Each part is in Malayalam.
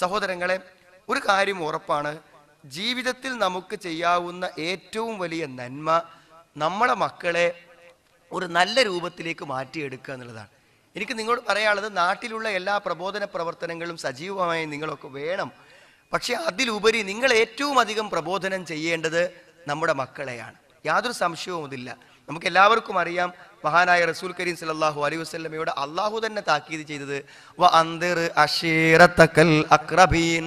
സഹോദരങ്ങളെ ഒരു കാര്യം ഉറപ്പാണ് ജീവിതത്തിൽ നമുക്ക് ചെയ്യാവുന്ന ഏറ്റവും വലിയ നന്മ നമ്മളെ മക്കളെ ഒരു നല്ല രൂപത്തിലേക്ക് മാറ്റിയെടുക്കുക എന്നുള്ളതാണ് എനിക്ക് നിങ്ങളോട് പറയാനുള്ളത് നാട്ടിലുള്ള എല്ലാ പ്രബോധന പ്രവർത്തനങ്ങളും സജീവമായി നിങ്ങളൊക്കെ വേണം പക്ഷേ അതിലുപരി നിങ്ങൾ ഏറ്റവും അധികം പ്രബോധനം ചെയ്യേണ്ടത് നമ്മുടെ മക്കളെയാണ് യാതൊരു സംശയവും ഇതില്ല നമുക്ക് എല്ലാവർക്കും അറിയാം മഹാനായ റസൂൽ കരീം സലാഹു അലൈ വസ്ലമയോട് അള്ളാഹു തന്നെ താക്കീത് ചെയ്തത് വ അക്രബീൻ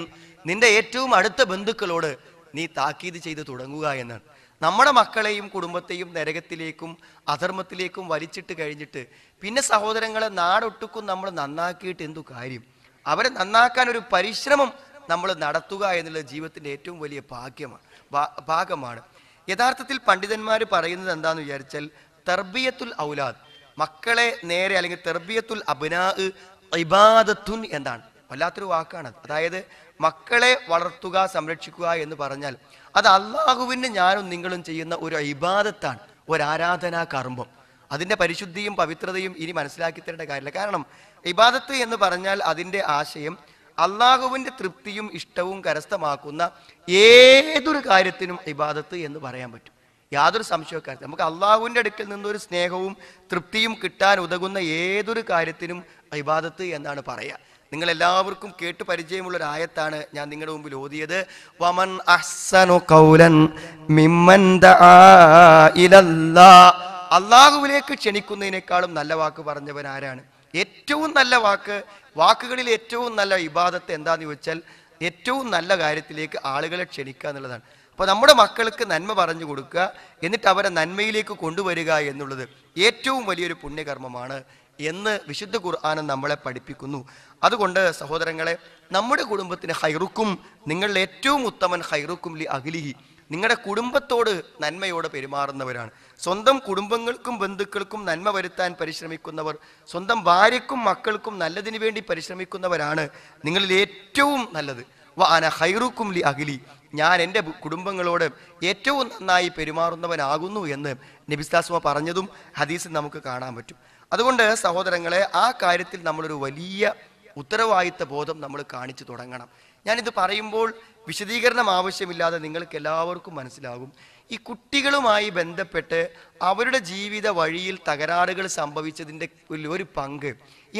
നിന്റെ ഏറ്റവും അടുത്ത ബന്ധുക്കളോട് നീ താക്കീത് ചെയ്ത് തുടങ്ങുക എന്നാണ് നമ്മുടെ മക്കളെയും കുടുംബത്തെയും നരകത്തിലേക്കും അധർമ്മത്തിലേക്കും വലിച്ചിട്ട് കഴിഞ്ഞിട്ട് പിന്നെ സഹോദരങ്ങളെ നാടൊട്ടുക്കും നമ്മൾ നന്നാക്കിയിട്ട് എന്തു കാര്യം അവരെ നന്നാക്കാൻ ഒരു പരിശ്രമം നമ്മൾ നടത്തുക എന്നുള്ളത് ജീവിതത്തിൻ്റെ ഏറ്റവും വലിയ ഭാഗ്യമാണ് ഭാഗമാണ് യഥാർത്ഥത്തിൽ പണ്ഡിതന്മാർ പറയുന്നത് എന്താണെന്ന് വിചാരിച്ചാൽ തർബിയത്തുൽ ഔലാദ് മക്കളെ നേരെ അല്ലെങ്കിൽ തെർബിയത്തുൽ അബിനാ ഇബാദത്തുൻ എന്നാണ് വല്ലാത്തൊരു വാക്കാണ് അതായത് മക്കളെ വളർത്തുക സംരക്ഷിക്കുക എന്ന് പറഞ്ഞാൽ അത് അള്ളാഹുവിന് ഞാനും നിങ്ങളും ചെയ്യുന്ന ഒരു ഇബാദത്താണ് ഒരു ആരാധനാ കർമ്മം അതിന്റെ പരിശുദ്ധിയും പവിത്രതയും ഇനി മനസ്സിലാക്കി തരേണ്ട കാര്യമില്ല കാരണം ഇബാദത്ത് എന്ന് പറഞ്ഞാൽ അതിന്റെ ആശയം അള്ളാഹുവിന്റെ തൃപ്തിയും ഇഷ്ടവും കരസ്ഥമാക്കുന്ന ഏതൊരു കാര്യത്തിനും ഇബാദത്ത് എന്ന് പറയാൻ പറ്റും യാതൊരു സംശയവും നമുക്ക് അള്ളാഹുവിൻ്റെ അടുക്കൽ നിന്നൊരു സ്നേഹവും തൃപ്തിയും കിട്ടാൻ ഉതകുന്ന ഏതൊരു കാര്യത്തിനും ഇബാദത്ത് എന്നാണ് പറയുക നിങ്ങൾ എല്ലാവർക്കും കേട്ട് പരിചയമുള്ള ഒരു ആയത്താണ് ഞാൻ നിങ്ങളുടെ മുമ്പിൽ ഓതിയത് വമൻ അഹ്സനു കൗലൻ മിമ്മൻ അള്ളാഹുവിലേക്ക് ക്ഷണിക്കുന്നതിനേക്കാളും നല്ല വാക്ക് പറഞ്ഞവൻ ആരാണ് ഏറ്റവും നല്ല വാക്ക് വാക്കുകളിൽ ഏറ്റവും നല്ല ഇബാദത്ത് എന്താന്ന് ചോദിച്ചാൽ ഏറ്റവും നല്ല കാര്യത്തിലേക്ക് ആളുകളെ ക്ഷണിക്കുക എന്നുള്ളതാണ് അപ്പോൾ നമ്മുടെ മക്കൾക്ക് നന്മ പറഞ്ഞു കൊടുക്കുക എന്നിട്ട് അവരെ നന്മയിലേക്ക് കൊണ്ടുവരിക എന്നുള്ളത് ഏറ്റവും വലിയൊരു പുണ്യകർമ്മമാണ് എന്ന് വിശുദ്ധ ഖുർആാനം നമ്മളെ പഠിപ്പിക്കുന്നു അതുകൊണ്ട് സഹോദരങ്ങളെ നമ്മുടെ കുടുംബത്തിന് ഹൈറുക്കും നിങ്ങളുടെ ഏറ്റവും ഉത്തമൻ ഹൈറുക്കും ലി അഖിലിഹി നിങ്ങളുടെ കുടുംബത്തോട് നന്മയോടെ പെരുമാറുന്നവരാണ് സ്വന്തം കുടുംബങ്ങൾക്കും ബന്ധുക്കൾക്കും നന്മ വരുത്താൻ പരിശ്രമിക്കുന്നവർ സ്വന്തം ഭാര്യക്കും മക്കൾക്കും നല്ലതിനു വേണ്ടി പരിശ്രമിക്കുന്നവരാണ് നിങ്ങളിൽ ഏറ്റവും നല്ലത് ലി അഹ്ലി ഞാൻ എൻ്റെ കുടുംബങ്ങളോട് ഏറ്റവും നന്നായി പെരുമാറുന്നവനാകുന്നു എന്ന് നബിസ്താസ്മ പറഞ്ഞതും ഹദീസിൽ നമുക്ക് കാണാൻ പറ്റും അതുകൊണ്ട് സഹോദരങ്ങളെ ആ കാര്യത്തിൽ നമ്മളൊരു വലിയ ഉത്തരവാദിത്ത ബോധം നമ്മൾ കാണിച്ചു തുടങ്ങണം ഞാനിത് പറയുമ്പോൾ വിശദീകരണം ആവശ്യമില്ലാതെ നിങ്ങൾക്ക് എല്ലാവർക്കും മനസ്സിലാകും ഈ കുട്ടികളുമായി ബന്ധപ്പെട്ട് അവരുടെ ജീവിത വഴിയിൽ തകരാറുകൾ സംഭവിച്ചതിൻ്റെ ഒരു പങ്ക്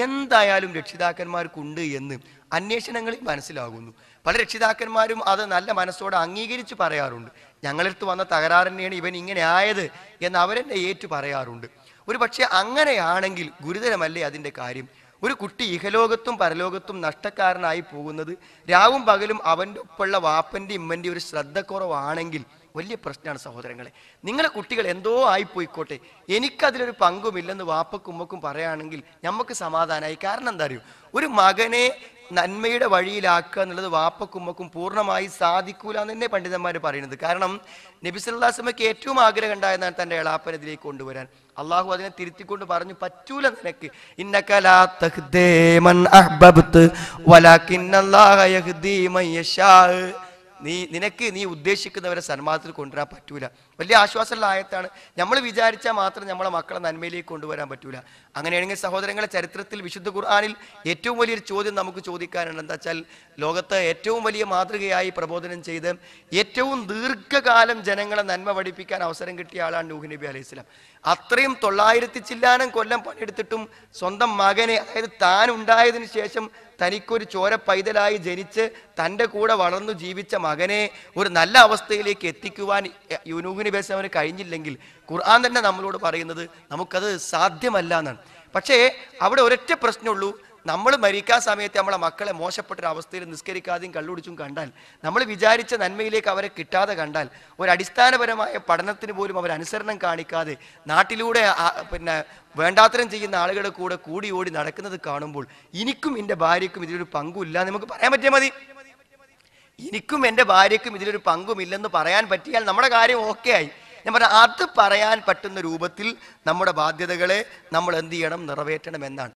എന്തായാലും രക്ഷിതാക്കന്മാർക്കുണ്ട് എന്ന് അന്വേഷണങ്ങളിൽ മനസ്സിലാകുന്നു പല രക്ഷിതാക്കന്മാരും അത് നല്ല മനസ്സോടെ അംഗീകരിച്ച് പറയാറുണ്ട് ഞങ്ങളടുത്ത് വന്ന തകരാറ് തന്നെയാണ് ഇവൻ ഇങ്ങനെ ആയത് എന്ന് അവരെന്നെ ഏറ്റു പറയാറുണ്ട് ഒരു പക്ഷേ അങ്ങനെയാണെങ്കിൽ ഗുരുതരമല്ലേ അതിൻ്റെ കാര്യം ഒരു കുട്ടി ഇഹലോകത്തും പരലോകത്തും നഷ്ടക്കാരനായി പോകുന്നത് രാവും പകലും അവൻ്റെ ഒപ്പമുള്ള വാപ്പൻ്റെ ഇമ്മൻ്റെ ഒരു ശ്രദ്ധക്കുറവാണെങ്കിൽ വലിയ പ്രശ്നമാണ് സഹോദരങ്ങളെ നിങ്ങളെ കുട്ടികൾ എന്തോ ആയിപ്പോയിക്കോട്ടെ എനിക്കതിലൊരു പങ്കുമില്ലെന്ന് വാപ്പക്കും ഉമ്മക്കും പറയുകയാണെങ്കിൽ നമുക്ക് സമാധാനമായി കാരണം എന്താ അറിയൂ ഒരു മകനെ നന്മയുടെ വഴിയിലാക്കുക എന്നുള്ളത് വാപ്പക്കുമ്മക്കും പൂർണ്ണമായി സാധിക്കൂല എന്ന് തന്നെ പണ്ഡിതന്മാർ പറയുന്നത് കാരണം നബിസുല്ലാസ്മയ്ക്ക് ഏറ്റവും ആഗ്രഹം ഉണ്ടായതാണ് തൻ്റെ എളാപ്പനതിലേക്ക് കൊണ്ടുവരാൻ അള്ളാഹു അതിനെ തിരുത്തിക്കൊണ്ട് പറഞ്ഞു പറ്റൂല നിനക്ക് ഇന്നക്കലാ നീ നിനക്ക് നീ ഉദ്ദേശിക്കുന്നവരെ സന്മാർഗത്തിൽ കൊണ്ടുവരാൻ പറ്റൂല വലിയ ആശ്വാസമുള്ള ആയത്താണ് നമ്മൾ വിചാരിച്ചാൽ മാത്രം നമ്മളെ മക്കളെ നന്മയിലേക്ക് കൊണ്ടുവരാൻ പറ്റൂല അങ്ങനെയാണെങ്കിൽ സഹോദരങ്ങളെ ചരിത്രത്തിൽ വിശുദ്ധ ഖുർആാനിൽ ഏറ്റവും വലിയൊരു ചോദ്യം നമുക്ക് ചോദിക്കാനുണ്ട് എന്താ വെച്ചാൽ ലോകത്ത് ഏറ്റവും വലിയ മാതൃകയായി പ്രബോധനം ചെയ്ത് ഏറ്റവും ദീർഘകാലം ജനങ്ങളെ നന്മ പഠിപ്പിക്കാൻ അവസരം കിട്ടിയ ആളാണ് നൂഹ് നബി അലൈഹി സ്വലാം അത്രയും തൊള്ളായിരത്തി ചില്ലാനം കൊല്ലം പണിയെടുത്തിട്ടും സ്വന്തം മകനെ അതായത് താൻ ഉണ്ടായതിനു ശേഷം തനിക്കൊരു ചോര പൈതലായി ജനിച്ച് തൻ്റെ കൂടെ വളർന്നു ജീവിച്ച മകനെ ഒരു നല്ല അവസ്ഥയിലേക്ക് എത്തിക്കുവാൻ യുനൂഹിന് ബേസവന് കഴിഞ്ഞില്ലെങ്കിൽ ഖുർആൻ തന്നെ നമ്മളോട് പറയുന്നത് നമുക്കത് സാധ്യമല്ല എന്നാണ് പക്ഷേ അവിടെ ഒരൊറ്റ പ്രശ്നമുള്ളൂ നമ്മൾ മരിക്കാൻ സമയത്ത് നമ്മളെ മക്കളെ മോശപ്പെട്ടൊരു അവസ്ഥയിൽ നിസ്കരിക്കാതെയും കള്ളുടിച്ചും കണ്ടാൽ നമ്മൾ വിചാരിച്ച നന്മയിലേക്ക് അവരെ കിട്ടാതെ കണ്ടാൽ ഒരു അടിസ്ഥാനപരമായ പഠനത്തിന് പോലും അവർ അനുസരണം കാണിക്കാതെ നാട്ടിലൂടെ പിന്നെ വേണ്ടാത്തരം ചെയ്യുന്ന ആളുകളുടെ കൂടെ കൂടി ഓടി നടക്കുന്നത് കാണുമ്പോൾ എനിക്കും എൻ്റെ ഭാര്യക്കും ഇതിലൊരു പങ്കുമില്ല എന്ന് നമുക്ക് പറയാൻ പറ്റിയാൽ മതി എനിക്കും എൻ്റെ ഭാര്യക്കും ഇതിലൊരു പങ്കുമില്ലെന്ന് പറയാൻ പറ്റിയാൽ നമ്മുടെ കാര്യം ഓക്കെ ആയി ഞാൻ പറഞ്ഞ അത് പറയാൻ പറ്റുന്ന രൂപത്തിൽ നമ്മുടെ ബാധ്യതകളെ നമ്മൾ എന്ത് ചെയ്യണം നിറവേറ്റണം എന്നാണ്